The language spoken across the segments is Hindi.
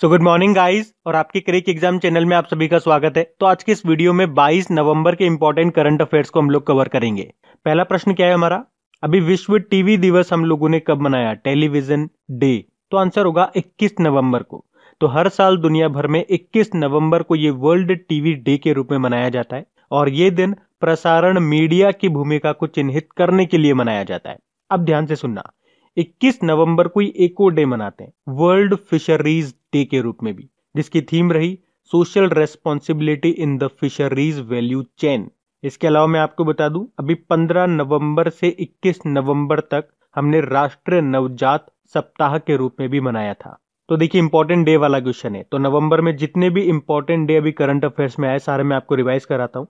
सो गुड मॉर्निंग गाइस और आपके क्रिक एग्जाम चैनल में आप सभी का स्वागत है तो आज के इस वीडियो में 22 नवंबर के इंपॉर्टेंट करंट अफेयर्स को हम लोग कवर करेंगे पहला प्रश्न क्या है हमारा अभी विश्व टीवी दिवस हम लोगों ने कब मनाया टेलीविजन डे तो आंसर होगा 21 नवंबर को तो हर साल दुनिया भर में इक्कीस नवम्बर को ये वर्ल्ड टीवी डे के रूप में मनाया जाता है और ये दिन प्रसारण मीडिया की भूमिका को चिन्हित करने के लिए मनाया जाता है अब ध्यान से सुनना 21 नवंबर को ही एको डे मनाते हैं वर्ल्ड फिशरीज डे के रूप में भी जिसकी थीम रही social responsibility in the fisheries value chain इसके अलावा मैं आपको बता दूं अभी 15 नवंबर से 21 नवंबर तक हमने राष्ट्रीय नवजात सप्ताह के रूप में भी मनाया था तो देखिए इंपॉर्टेंट डे वाला क्वेश्चन है तो नवंबर में जितने भी इंपॉर्टेंट डे अभी करंट अफेयर्स में आए सारे मैं आपको रिवाइज कराता हूँ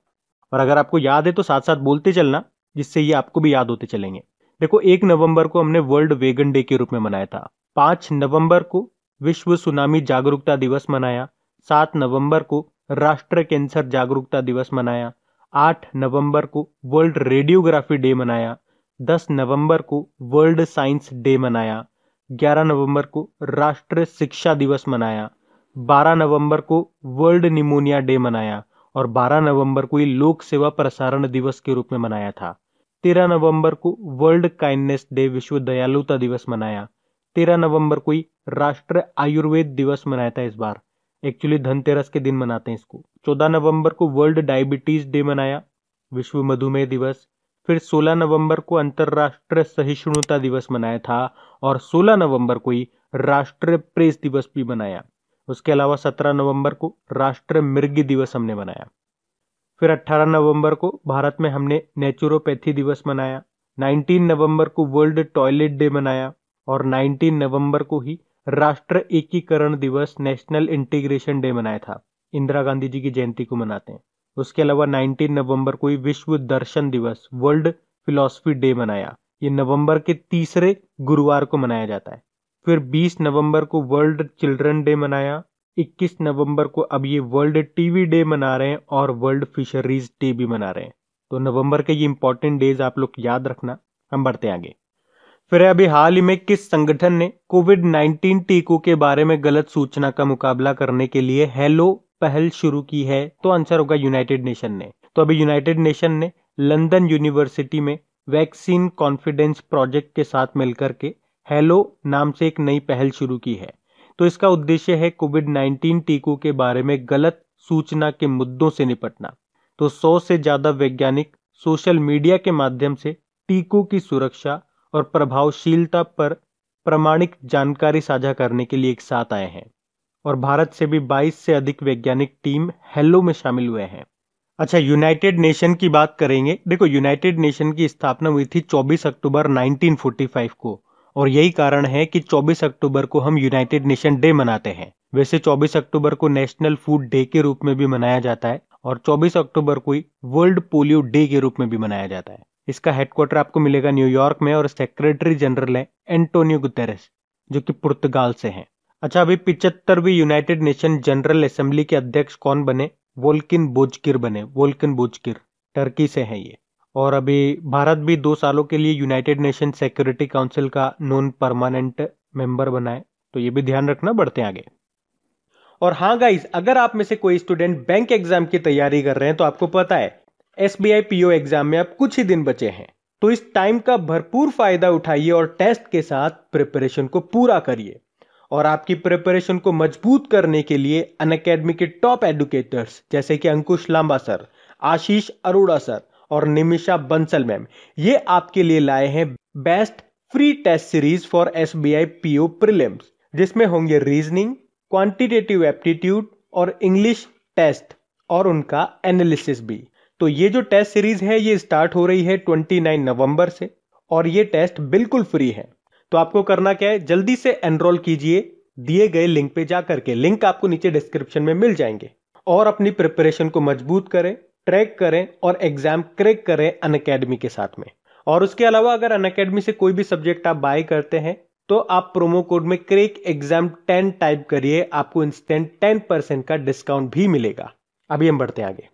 और अगर आपको याद है तो साथ साथ बोलते चलना जिससे ये आपको भी याद होते चलेंगे देखो एक नवंबर को हमने वर्ल्ड वेगन डे के रूप में मनाया था पांच नवंबर को विश्व सुनामी जागरूकता दिवस मनाया सात नवंबर को राष्ट्र कैंसर जागरूकता दिवस मनाया आठ नवंबर को वर्ल्ड रेडियोग्राफी डे मनाया दस नवंबर को वर्ल्ड साइंस डे मनाया ग्यारह नवंबर को राष्ट्रीय शिक्षा दिवस मनाया बारह नवंबर को वर्ल्ड निमोनिया डे मनाया और बारह नवंबर को ये लोक सेवा प्रसारण दिवस के रूप में मनाया था तेरह नवंबर को वर्ल्ड काइंडनेस डे विश्व दयालुता दिवस मनाया तेरह नवंबर को ही राष्ट्रीय आयुर्वेद दिवस मनाया था इस बार एक्चुअली धनतेरस के दिन मनाते हैं इसको चौदह नवंबर को वर्ल्ड डायबिटीज डे मनाया विश्व मधुमेह दिवस फिर 16 नवंबर को अंतर्राष्ट्रीय सहिष्णुता दिवस मनाया था और 16 नवंबर को ही राष्ट्रीय प्रेस दिवस भी मनाया उसके अलावा 17 नवंबर को राष्ट्रीय मृग दिवस हमने मनाया फिर 18 नवंबर को भारत में हमने नेचुरोपैथी दिवस मनाया 19 नवंबर को वर्ल्ड टॉयलेट डे मनाया और 19 नवंबर को ही राष्ट्र एकीकरण दिवस नेशनल इंटीग्रेशन डे मनाया था इंदिरा गांधी जी की जयंती को मनाते हैं उसके अलावा 19 नवंबर को ही विश्व दर्शन दिवस वर्ल्ड फिलोसफी डे मनाया ये नवंबर के तीसरे गुरुवार को मनाया जाता है फिर 20 नवंबर को वर्ल्ड चिल्ड्रन डे मनाया 21 नवंबर को अब ये वर्ल्ड टीवी डे मना रहे हैं और वर्ल्ड फिशरीज डे भी मना रहे हैं तो नवंबर के ये इंपॉर्टेंट डेज आप लोग याद रखना हम बढ़ते आगे फिर अभी हाल ही में किस संगठन ने कोविड 19 टीकों के बारे में गलत सूचना का मुकाबला करने के लिए हेलो पहल शुरू की है तो आंसर होगा यूनाइटेड नेशन ने तो अभी यूनाइटेड नेशन ने लंदन यूनिवर्सिटी में वैक्सीन कॉन्फिडेंस प्रोजेक्ट के साथ मिलकर के हेलो नाम से एक नई पहल शुरू की है तो इसका उद्देश्य है कोविड 19 टीकों के बारे में गलत सूचना के मुद्दों से निपटना तो 100 से ज़्यादा वैज्ञानिक सोशल मीडिया के माध्यम से टीकों की सुरक्षा और प्रभावशीलता पर प्रमाणिक जानकारी साझा करने के लिए एक साथ आए हैं और भारत से भी 22 से अधिक वैज्ञानिक टीम हेलो में शामिल हुए हैं अच्छा यूनाइटेड नेशन की बात करेंगे देखो यूनाइटेड नेशन की स्थापना हुई थी 24 अक्टूबर 1945 को और यही कारण है कि 24 अक्टूबर को हम यूनाइटेड नेशन डे मनाते हैं वैसे 24 अक्टूबर को नेशनल फूड डे के रूप में भी मनाया जाता है और 24 अक्टूबर को वर्ल्ड पोलियो डे के रूप में भी मनाया जाता है इसका हेडक्वार्टर आपको मिलेगा न्यूयॉर्क में और सेक्रेटरी जनरल है एंटोनियो गुतेरस जो कि पुर्तगाल से हैं अच्छा अभी पिचहत्तरवीं यूनाइटेड नेशन जनरल असेंबली के अध्यक्ष कौन बने वोल्किन बोजकिर बने वोल्किन बोजकिर टर्की से हैं ये और अभी भारत भी दो सालों के लिए यूनाइटेड नेशन सिक्योरिटी काउंसिल का नॉन परमानेंट मेंबर बना है तो ये भी ध्यान रखना बढ़ते आगे और हाँ गाइस अगर आप में से कोई स्टूडेंट बैंक एग्जाम की तैयारी कर रहे हैं तो आपको पता है S B I PO exam में अब कुछ ही दिन बचे हैं तो इस टाइम का भरपूर फायदा उठाइए और टेस्ट के साथ प्रिपरेशन को पूरा करिए और आपकी प्रिपरेशन को मजबूत करने के लिए अन अकेडमी के टॉप एडुकेटर्स जैसे कि अंकुश लांबा सर आशीष अरोड़ा सर और निमिषा बंसल मैम ये आपके लिए लाए हैं best free test series for S B I PO prelims जिसमें होंगे रीजनिंग क्वांटिटेटिव एप्टीट्यूड और इंग्लिश टेस्ट और उनका एनालिसिस भी तो ये जो टेस्ट सीरीज है ये स्टार्ट हो रही है 29 नवंबर से और ये टेस्ट बिल्कुल फ्री है तो आपको करना क्या है जल्दी से एनरोल कीजिए दिए गए लिंक पे जा करके लिंक आपको नीचे डिस्क्रिप्शन में मिल जाएंगे और अपनी प्रिपरेशन को मजबूत करें ट्रैक करें और एग्जाम क्रैक करें अन के साथ में और उसके अलावा अगर अन से कोई भी सब्जेक्ट आप बाय करते हैं तो आप प्रोमो कोड में क्रेक एग्जाम टेन टाइप करिए आपको इंस्टेंट टेन परसेंट का डिस्काउंट भी मिलेगा अभी हम बढ़ते हैं आगे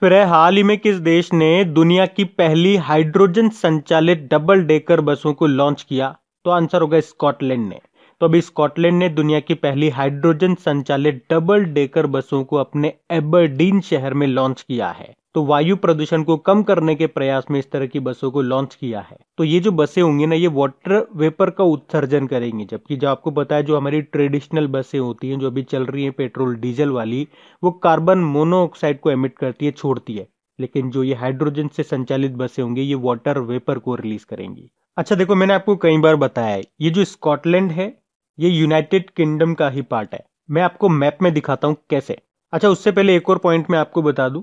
फिर है हाल ही में किस देश ने दुनिया की पहली हाइड्रोजन संचालित डबल डेकर बसों को लॉन्च किया तो आंसर होगा स्कॉटलैंड ने तो अभी स्कॉटलैंड ने दुनिया की पहली हाइड्रोजन संचालित डबल डेकर बसों को अपने एबरडीन शहर में लॉन्च किया है तो वायु प्रदूषण को कम करने के प्रयास में इस तरह की बसों को लॉन्च किया है तो ये जो बसें होंगी ना ये वाटर वेपर का उत्सर्जन करेंगी जबकि जो आपको बताया जो हमारी ट्रेडिशनल बसें होती हैं जो अभी चल रही हैं पेट्रोल डीजल वाली वो कार्बन मोनोऑक्साइड को एमिट करती है छोड़ती है लेकिन जो ये हाइड्रोजन से संचालित बसें होंगी ये वाटर वेपर को रिलीज करेंगी अच्छा देखो मैंने आपको कई बार बताया है ये जो स्कॉटलैंड है ये यूनाइटेड किंगडम का ही पार्ट है मैं आपको मैप में दिखाता हूँ कैसे अच्छा उससे पहले एक और पॉइंट मैं आपको बता दूं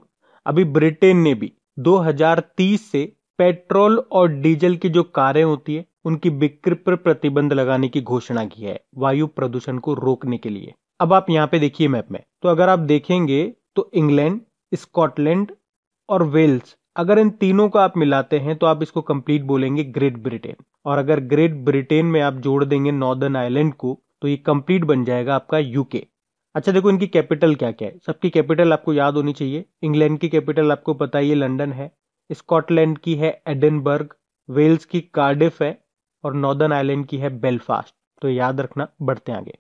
अभी ब्रिटेन ने भी 2030 से पेट्रोल और डीजल की जो कारें होती है उनकी बिक्री पर प्रतिबंध लगाने की घोषणा की है वायु प्रदूषण को रोकने के लिए अब आप यहाँ पे देखिए मैप में तो अगर आप देखेंगे तो इंग्लैंड स्कॉटलैंड और वेल्स अगर इन तीनों को आप मिलाते हैं तो आप इसको कंप्लीट बोलेंगे ग्रेट ब्रिटेन और अगर ग्रेट ब्रिटेन में आप जोड़ देंगे नॉर्दर्न आइलैंड को तो ये कंप्लीट बन जाएगा आपका यूके अच्छा देखो इनकी कैपिटल क्या क्या है सबकी कैपिटल आपको याद होनी चाहिए इंग्लैंड की कैपिटल आपको पता है लंडन है स्कॉटलैंड की है एडनबर्ग वेल्स की कार्डिफ है और नॉर्दर्न आयलैंड की है बेलफास्ट तो याद रखना बढ़ते आगे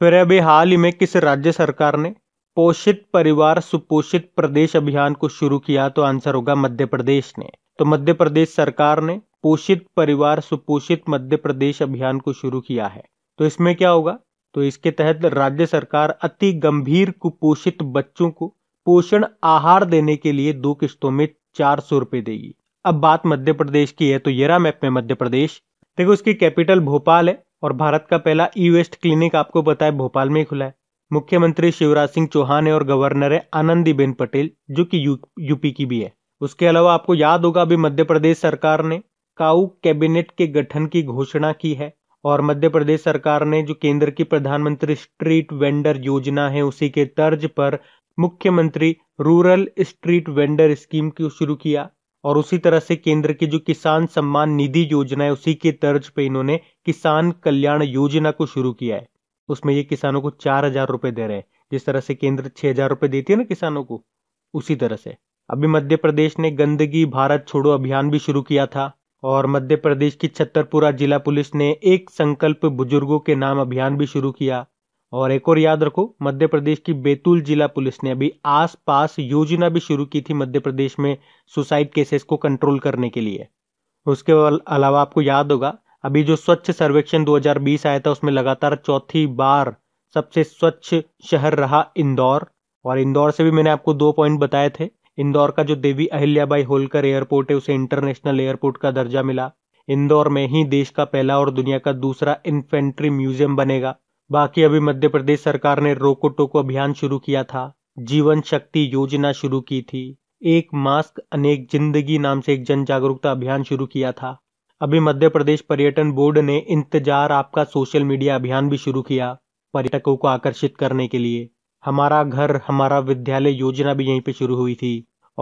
फिर अभी हाल ही में किस राज्य सरकार ने पोषित परिवार सुपोषित प्रदेश अभियान को शुरू किया तो आंसर होगा मध्य प्रदेश ने तो मध्य प्रदेश सरकार ने पोषित परिवार सुपोषित मध्य प्रदेश अभियान को शुरू किया है तो इसमें क्या होगा तो इसके तहत राज्य सरकार अति गंभीर कुपोषित बच्चों को पोषण आहार देने के लिए दो किस्तों में चार सौ रुपए देगी अब बात मध्य प्रदेश की है तो येरा मैप में मध्य प्रदेश देखो उसकी कैपिटल भोपाल है और भारत का पहला ई वेस्ट क्लिनिक आपको पता है भोपाल में ही खुला है मुख्यमंत्री शिवराज सिंह चौहान है और गवर्नर है आनंदीबेन पटेल जो कि यू, यूपी की भी है उसके अलावा आपको याद होगा अभी मध्य प्रदेश सरकार ने काउ कैबिनेट के गठन की घोषणा की है और मध्य प्रदेश सरकार ने जो केंद्र की प्रधानमंत्री स्ट्रीट वेंडर योजना है उसी के तर्ज पर मुख्यमंत्री रूरल स्ट्रीट वेंडर स्कीम को शुरू किया और उसी तरह से केंद्र की जो किसान सम्मान निधि योजना है उसी के तर्ज पर इन्होंने किसान कल्याण योजना को शुरू किया है उसमें ये किसानों को चार हजार रुपए दे रहे हैं जिस तरह से केंद्र छह हजार रुपये देती है ना किसानों को उसी तरह से अभी मध्य प्रदेश ने गंदगी भारत छोड़ो अभियान भी शुरू किया था और मध्य प्रदेश की छतरपुरा जिला पुलिस ने एक संकल्प बुजुर्गों के नाम अभियान भी शुरू किया और एक और याद रखो मध्य प्रदेश की बैतूल जिला पुलिस ने अभी आस पास योजना भी शुरू की थी मध्य प्रदेश में सुसाइड केसेस को कंट्रोल करने के लिए उसके अलावा आपको याद होगा अभी जो स्वच्छ सर्वेक्षण 2020 आया था उसमें लगातार चौथी बार सबसे स्वच्छ शहर रहा इंदौर और इंदौर से भी मैंने आपको दो पॉइंट बताए थे इंदौर का जो देवी अहिल्याबाई होलकर एयरपोर्ट है उसे इंटरनेशनल एयरपोर्ट का दर्जा मिला इंदौर में ही देश का पहला और दुनिया का दूसरा इन्फेंट्री म्यूजियम बनेगा बाकी अभी मध्य प्रदेश सरकार ने रोको टोको अभियान शुरू किया था जीवन शक्ति योजना शुरू की थी एक मास्क अनेक जिंदगी नाम से एक जन जागरूकता अभियान शुरू किया था अभी मध्य प्रदेश पर्यटन बोर्ड ने इंतजार आपका सोशल मीडिया अभियान भी शुरू किया पर्यटकों को आकर्षित करने के लिए हमारा घर हमारा विद्यालय योजना भी यहीं पे शुरू हुई थी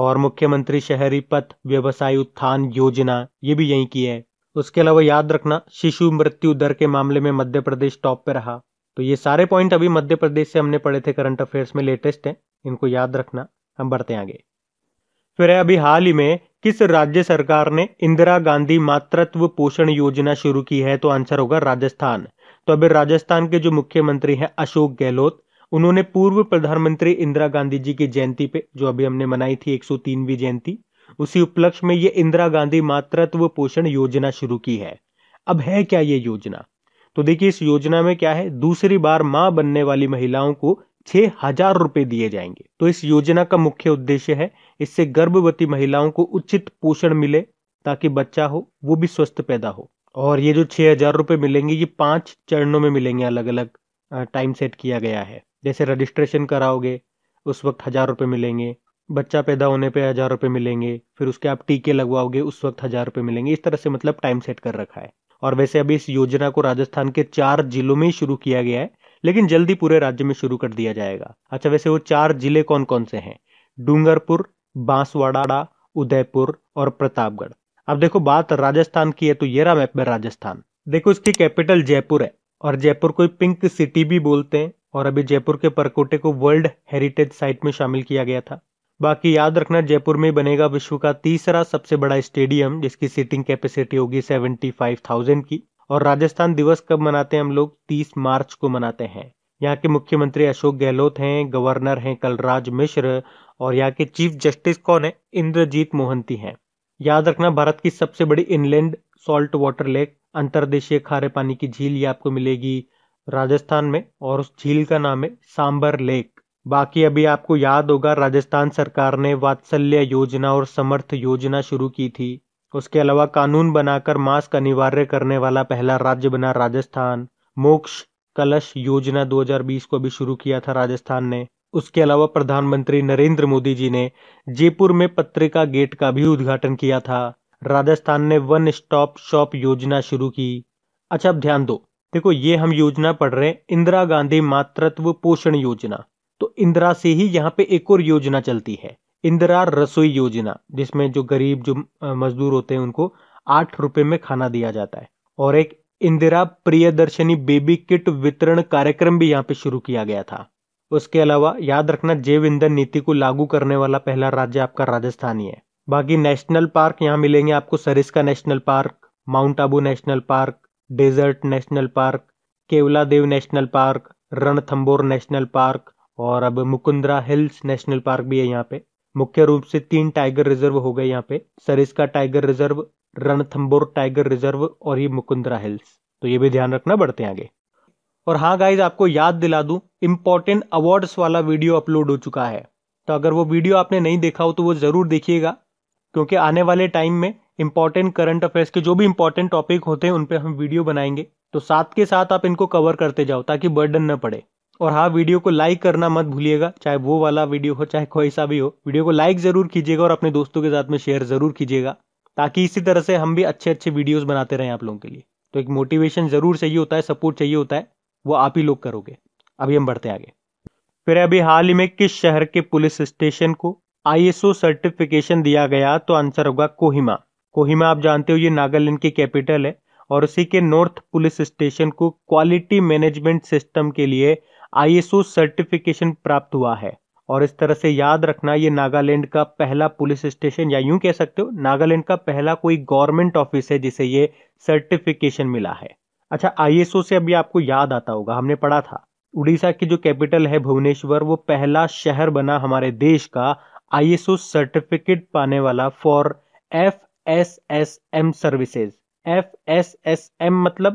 और मुख्यमंत्री शहरी पथ व्यवसाय उत्थान योजना ये भी यहीं की है उसके अलावा याद रखना शिशु मृत्यु दर के मामले में मध्य प्रदेश टॉप पे रहा तो ये सारे पॉइंट अभी मध्य प्रदेश से हमने पढ़े थे करंट अफेयर्स में लेटेस्ट हैं इनको याद रखना हम बढ़ते आगे फिर है अभी हाल ही में किस राज्य सरकार ने इंदिरा गांधी मातृत्व पोषण योजना शुरू की है तो आंसर होगा राजस्थान तो अभी राजस्थान के जो मुख्यमंत्री हैं अशोक गहलोत उन्होंने पूर्व प्रधानमंत्री इंदिरा गांधी जी की जयंती पे जो अभी हमने मनाई थी 103वीं जयंती उसी उपलक्ष्य में ये इंदिरा गांधी मातृत्व पोषण योजना शुरू की है अब है क्या ये योजना तो देखिए इस योजना में क्या है दूसरी बार मां बनने वाली महिलाओं को छह हजार रुपए दिए जाएंगे तो इस योजना का मुख्य उद्देश्य है इससे गर्भवती महिलाओं को उचित पोषण मिले ताकि बच्चा हो वो भी स्वस्थ पैदा हो और ये जो छह हजार रुपये मिलेंगे ये पांच चरणों में मिलेंगे अलग अलग टाइम सेट किया गया है जैसे रजिस्ट्रेशन कराओगे उस वक्त हज़ार रुपये मिलेंगे बच्चा पैदा होने पे हज़ार रुपये मिलेंगे फिर उसके आप टीके लगवाओगे उस वक्त हज़ार रुपये मिलेंगे इस तरह से मतलब टाइम सेट कर रखा है और वैसे अभी इस योजना को राजस्थान के चार जिलों में ही शुरू किया गया है लेकिन जल्दी पूरे राज्य में शुरू कर दिया जाएगा अच्छा वैसे वो चार जिले कौन कौन से हैं डूंगरपुर बांसवाड़ा उदयपुर और प्रतापगढ़ अब देखो बात राजस्थान की है तो ये रहा मैप में राजस्थान देखो इसकी कैपिटल जयपुर है और जयपुर कोई पिंक सिटी भी बोलते हैं और अभी जयपुर के परकोटे को वर्ल्ड हेरिटेज साइट में शामिल किया गया था बाकी याद रखना जयपुर में बनेगा विश्व का तीसरा सबसे बड़ा स्टेडियम जिसकी सीटिंग कैपेसिटी होगी 75,000 की और राजस्थान दिवस कब मनाते हैं हम लोग 30 मार्च को मनाते हैं यहाँ के मुख्यमंत्री अशोक गहलोत हैं गवर्नर हैं कलराज मिश्र और यहाँ के चीफ जस्टिस कौन है इंद्रजीत मोहंती हैं याद रखना भारत की सबसे बड़ी इनलैंड सॉल्ट वाटर लेक अंतर्देशीय खारे पानी की झील ये आपको मिलेगी राजस्थान में और उस झील का नाम है सांबर लेक बाकी अभी आपको याद होगा राजस्थान सरकार ने वात्सल्य योजना और समर्थ योजना शुरू की थी उसके अलावा कानून बनाकर मास्क अनिवार्य करने वाला पहला राज्य बना राजस्थान मोक्ष कलश योजना 2020 को भी शुरू किया था राजस्थान ने उसके अलावा प्रधानमंत्री नरेंद्र मोदी जी ने जयपुर में पत्रिका गेट का भी उद्घाटन किया था राजस्थान ने वन स्टॉप शॉप योजना शुरू की अच्छा अब ध्यान दो देखो ये हम योजना पढ़ रहे हैं इंदिरा गांधी मातृत्व पोषण योजना तो इंदिरा से ही यहाँ पे एक और योजना चलती है इंदिरा रसोई योजना जिसमें जो गरीब जो मजदूर होते हैं उनको आठ रुपए में खाना दिया जाता है और एक इंदिरा प्रियदर्शनी बेबी किट वितरण कार्यक्रम भी यहाँ पे शुरू किया गया था उसके अलावा याद रखना जैव ईंधन नीति को लागू करने वाला पहला राज्य आपका राजस्थान ही है बाकी नेशनल पार्क यहाँ मिलेंगे आपको Sariska national park Mount Abu national park desert national park Keoladeo national park Ranthambore national park और अब मुकुंद्रा हिल्स नेशनल पार्क भी है यहाँ पे मुख्य रूप से तीन टाइगर रिजर्व हो गए यहाँ पे Sariska tiger reserve Ranthambore tiger reserve और ये मुकुंद्रा हिल्स तो ये भी ध्यान रखना बढ़ते हैं आगे और हाँ गाइज आपको याद दिला दू इम्पोर्टेंट अवार्ड्स वाला वीडियो अपलोड हो चुका है तो अगर वो वीडियो आपने नहीं देखा हो तो वो ज़रूर देखिएगा क्योंकि आने वाले टाइम में इंपॉर्टेंट करंट अफेयर्स के जो भी इंपॉर्टेंट टॉपिक होते हैं उन पर हम वीडियो बनाएंगे तो साथ के साथ आप इनको कवर करते जाओ ताकि बर्डन न पड़े और हाँ वीडियो को लाइक करना मत भूलिएगा चाहे वो वाला वीडियो हो चाहे कोई सा भी हो वीडियो को लाइक ज़रूर कीजिएगा और अपने दोस्तों के साथ में शेयर ज़रूर कीजिएगा ताकि इसी तरह से हम भी अच्छे अच्छे वीडियोस बनाते रहें आप लोगों के लिए तो एक मोटिवेशन ज़रूर चाहिए होता है सपोर्ट चाहिए होता है वो आप ही लोग करोगे अभी हम बढ़ते आगे फिर अभी हाल ही में किस शहर के पुलिस स्टेशन को आईएसओ सर्टिफिकेशन दिया गया तो आंसर होगा कोहिमा कोहिमा आप जानते हो ये नागालैंड की कैपिटल है और उसी के नॉर्थ पुलिस स्टेशन को क्वालिटी मैनेजमेंट सिस्टम के लिए आईएसओ सर्टिफिकेशन प्राप्त हुआ है और इस तरह से याद रखना ये नागालैंड का पहला पुलिस स्टेशन या यूं कह सकते हो नागालैंड का पहला कोई गवर्नमेंट ऑफिस है जिसे ये सर्टिफिकेशन मिला है अच्छा आईएसओ से अभी आपको याद आता होगा हमने पढ़ा था उड़ीसा की जो कैपिटल है भुवनेश्वर वो पहला शहर बना हमारे देश का आईएसओ सर्टिफिकेट पाने वाला for F S S M services F S S M मतलब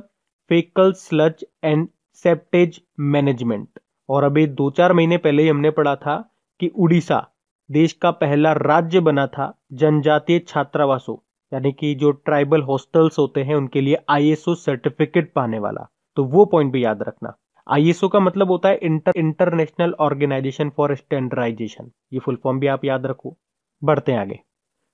faecal sludge and septage management और अभी दो चार महीने पहले ही हमने पढ़ा था कि उड़ीसा देश का पहला राज्य बना था जनजातीय छात्रावासों यानी कि जो ट्राइबल हॉस्टल्स होते हैं उनके लिए आईएसओ सर्टिफिकेट पाने वाला तो वो पॉइंट भी याद रखना आईएसओ का मतलब होता है inter international organisation for standardisation ये फुल फॉर्म भी आप याद रखो बढ़ते हैं आगे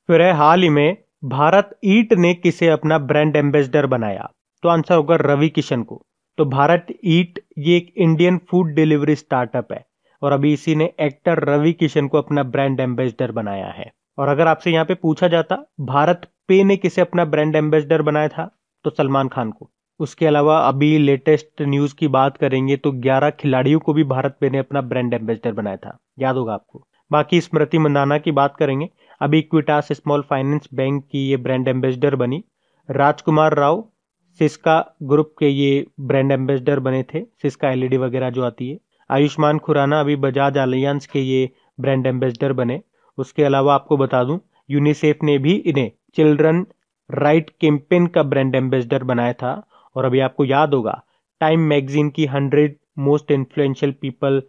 फिर है हाल ही में भारत ईट ने किसे अपना ब्रांड एम्बेसडर बनाया तो आंसर होगा रवि किशन को तो भारत ईट ये एक इंडियन फूड डिलीवरी स्टार्टअप है और अभी इसी ने एक्टर रवि किशन को अपना ब्रांड एम्बेसडर बनाया है और अगर आपसे यहाँ पे पूछा जाता भारत पे ने किसे अपना ब्रांड एम्बेसडर बनाया था तो सलमान खान को उसके अलावा अभी लेटेस्ट न्यूज़ की बात करेंगे तो 11 खिलाड़ियों को भी भारत पे ने अपना ब्रांड एम्बेसडर बनाया था याद होगा आपको बाकी स्मृति मंदाना की बात करेंगे अब इक्विटास स्मॉल फाइनेंस बैंक की ये ब्रांड एम्बेसडर बनी राजकुमार राव सिस्का ग्रुप के ये ब्रांड एम्बेसडर बने थे सिस्का एलईडी e वगैरह जो आती है आयुष्मान खुराना अभी बजाज अलियांस के ये ब्रांड एम्बेसडर बने उसके अलावा आपको बता दूं यूनिसेफ ने भी इन्हें चिल्ड्रन राइट कैंपेन का ब्रांड एम्बेसडर बनाया था और अभी आपको याद होगा टाइम मैगजीन की hundred most influential people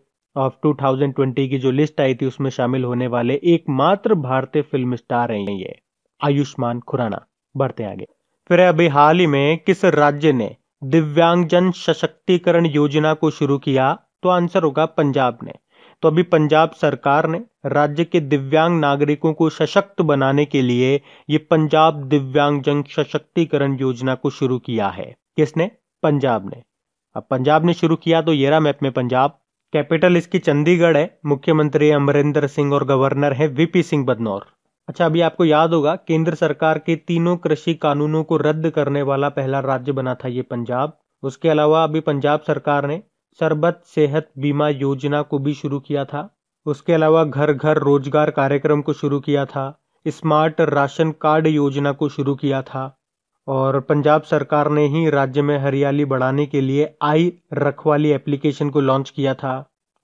of 2020 की जो लिस्ट आई थी उसमें शामिल होने वाले एकमात्र भारतीय फिल्म स्टार हैं ये आयुष्मान खुराना बढ़ते आगे फिर अभी हाल ही में किस राज्य ने दिव्यांगजन सशक्तिकरण योजना को शुरू किया तो आंसर होगा पंजाब ने तो अभी पंजाब सरकार ने राज्य के दिव्यांग नागरिकों को सशक्त बनाने के लिए ये पंजाब दिव्यांगजन सशक्तिकरण योजना को शुरू किया है किसने पंजाब ने अब पंजाब ने शुरू किया तो येरा मैप में पंजाब कैपिटल इसकी चंडीगढ़ है मुख्यमंत्री अमरिंदर सिंह और गवर्नर है वीपी सिंह बदनौर अच्छा अभी आपको याद होगा केंद्र सरकार के तीनों कृषि कानूनों को रद्द करने वाला पहला राज्य बना था ये पंजाब उसके अलावा अभी पंजाब सरकार ने सरबत सेहत बीमा योजना को भी शुरू किया था उसके अलावा घर घर रोजगार कार्यक्रम को शुरू किया था स्मार्ट राशन कार्ड योजना को शुरू किया था और पंजाब सरकार ने ही राज्य में हरियाली बढ़ाने के लिए आई रखवाली एप्लीकेशन को लॉन्च किया था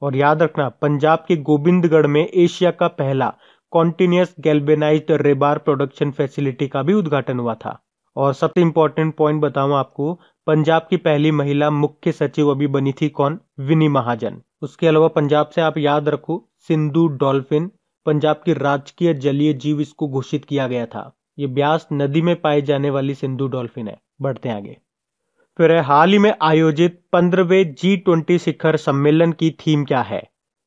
और याद रखना पंजाब के गोविंदगढ़ में एशिया का पहला continuous galvanise rebar production facility का भी उद्घाटन हुआ था और सबसे इम्पोर्टेंट पॉइंट बताऊं आपको पंजाब की पहली महिला मुख्य सचिव अभी बनी थी कौन विनी महाजन उसके अलावा पंजाब से आप याद रखो सिंधु डॉल्फिन पंजाब की राजकीय जलीय जीव इसको घोषित किया गया था ये ब्यास नदी में पाई जाने वाली सिंधु डॉल्फिन है बढ़ते हैं आगे फिर है हाल ही में आयोजित पंद्रहवे जी ट्वेंटी शिखर सम्मेलन की थीम क्या है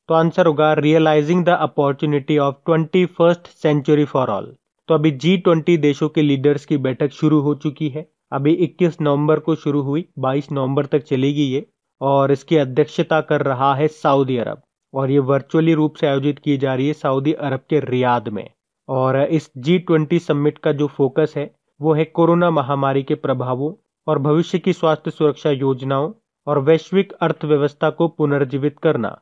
तो आंसर होगा realising the opportunity of twenty first century for all तो अभी जी ट्वेंटी देशों के लीडर्स की बैठक शुरू हो चुकी है अभी 21 नवंबर को शुरू हुई 22 नवंबर तक चलेगी ये और इसकी अध्यक्षता कर रहा है सऊदी अरब और ये वर्चुअली रूप से आयोजित की जा रही है सऊदी अरब के रियाद में और इस जी ट्वेंटी समिट का जो फोकस है वो है कोरोना महामारी के प्रभावों और भविष्य की स्वास्थ्य सुरक्षा योजनाओं और वैश्विक अर्थव्यवस्था को पुनर्जीवित करना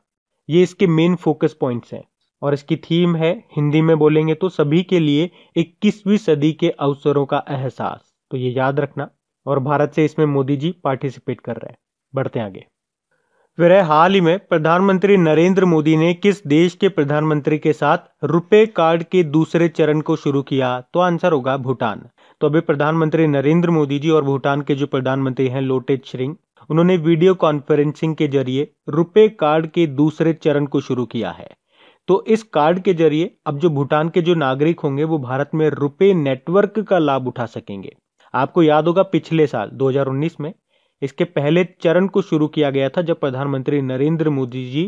ये इसके मेन फोकस पॉइंट्स हैं और इसकी थीम है हिंदी में बोलेंगे तो सभी के लिए इक्कीसवीं सदी के अवसरों का एहसास तो ये याद रखना और भारत से इसमें मोदी जी पार्टिसिपेट कर रहे हैं बढ़ते आगे वह हाल ही में प्रधानमंत्री नरेंद्र मोदी ने किस देश के प्रधानमंत्री के साथ रुपए कार्ड के दूसरे चरण को शुरू किया तो आंसर होगा भूटान तो अभी प्रधानमंत्री नरेंद्र मोदी जी और भूटान के जो प्रधानमंत्री हैं लोटे छिरिंग उन्होंने वीडियो कॉन्फ्रेंसिंग के जरिए रुपए कार्ड के दूसरे चरण को शुरू किया है तो इस कार्ड के जरिए अब जो भूटान के जो नागरिक होंगे वो भारत में रुपए नेटवर्क का लाभ उठा सकेंगे आपको याद होगा पिछले साल 2019 में इसके पहले चरण को शुरू किया गया था जब प्रधानमंत्री नरेंद्र मोदी जी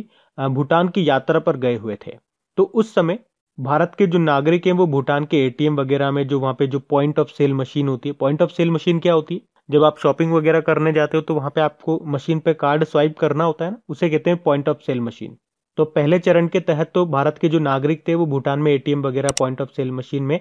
भूटान की यात्रा पर गए हुए थे तो उस समय भारत के जो नागरिक हैं वो भूटान के एटीएम वगैरह में जो वहाँ पे जो पॉइंट ऑफ सेल मशीन होती है पॉइंट ऑफ सेल मशीन क्या होती है जब आप शॉपिंग वगैरह करने जाते हो तो वहाँ पे आपको मशीन पे कार्ड स्वाइप करना होता है ना उसे कहते हैं पॉइंट ऑफ सेल मशीन तो पहले चरण के तहत तो भारत के जो नागरिक थे वो भूटान में एटीएम वगैरह पॉइंट ऑफ सेल मशीन में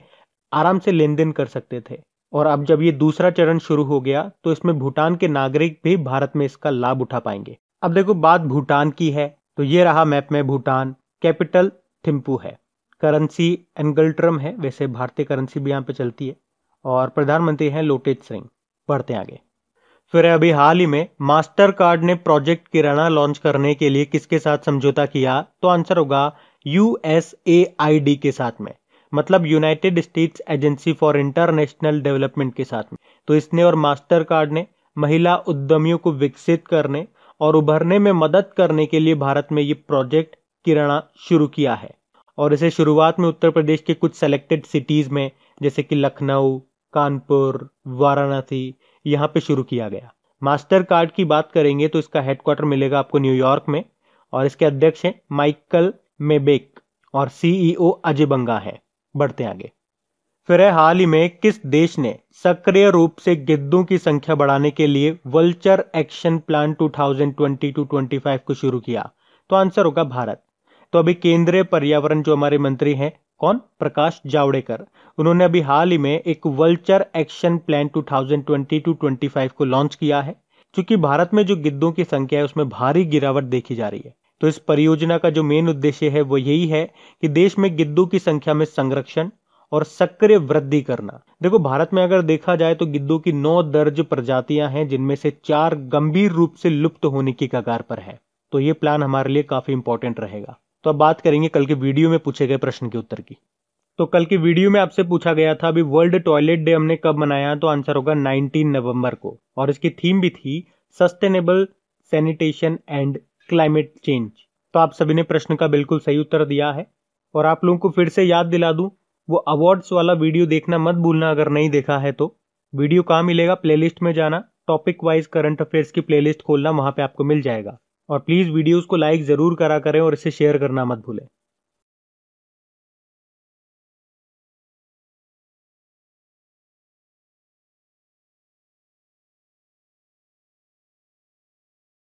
आराम से लेन देन कर सकते थे और अब जब ये दूसरा चरण शुरू हो गया तो इसमें भूटान के नागरिक भी भारत में इसका लाभ उठा पाएंगे अब देखो बात भूटान की है तो ये रहा मैप में भूटान कैपिटल थिम्पू है करेंसी एंगल्ट्रम है वैसे भारतीय करेंसी भी यहाँ पे चलती है और प्रधानमंत्री हैं लोटेज सिंह बढ़ते आगे फिर अभी हाल ही में मास्टर कार्ड ने प्रोजेक्ट किराना लॉन्च करने के लिए किसके साथ समझौता किया तो आंसर होगा यूएसएआईडी के साथ में मतलब United States agency for international development के साथ में तो इसने और मास्टर कार्ड ने महिला उद्यमियों को विकसित करने और उभरने में मदद करने के लिए भारत में ये प्रोजेक्ट किरणा शुरू किया है और इसे शुरुआत में उत्तर प्रदेश के कुछ सेलेक्टेड सिटीज़ में जैसे कि लखनऊ कानपुर वाराणसी यहाँ पे शुरू किया गया मास्टर कार्ड की बात करेंगे तो इसका हेडक्वार्टर मिलेगा आपको न्यूयॉर्क में और इसके अध्यक्ष हैं माइकल मेबेक और सीईओ e अजय बंगा है बढ़ते आगे फिर है हाल ही में किस देश ने सक्रिय रूप से गिद्धों की संख्या बढ़ाने के लिए वल्चर एक्शन प्लान 2020 टू 25 को शुरू किया तो आंसर होगा भारत तो अभी केंद्रीय पर्यावरण जो हमारे मंत्री हैं कौन प्रकाश जावड़ेकर उन्होंने अभी हाल ही में एक वल्चर एक्शन प्लान 2020 टू 25 को लॉन्च किया है क्योंकि भारत में जो गिद्धों की संख्या है उसमें भारी गिरावट देखी जा रही है तो इस परियोजना का जो मेन उद्देश्य है वो यही है कि देश में गिद्धों की संख्या में संरक्षण और सक्रिय वृद्धि करना देखो भारत में अगर देखा जाए तो गिद्धों की नौ दर्ज प्रजातियां हैं जिनमें से चार गंभीर रूप से लुप्त होने की कगार पर है तो ये प्लान हमारे लिए काफी इंपॉर्टेंट रहेगा तो अब बात करेंगे कल के वीडियो में पूछे गए प्रश्न के उत्तर की तो कल के वीडियो में आपसे पूछा गया था अभी वर्ल्ड टॉयलेट डे हमने कब मनाया तो आंसर होगा 19 नवंबर को और इसकी थीम भी थी sustainable sanitation and climate change तो आप सभी ने प्रश्न का बिल्कुल सही उत्तर दिया है और आप लोगों को फिर से याद दिला दूं वो अवार्ड्स वाला वीडियो देखना मत भूलना अगर नहीं देखा है तो वीडियो कहाँ मिलेगा प्लेलिस्ट में जाना टॉपिक वाइज करंट अफेयर्स की प्लेलिस्ट खोलना वहाँ पे आपको मिल जाएगा और प्लीज़ वीडियोस को लाइक ज़रूर करा करें और इसे शेयर करना मत भूलें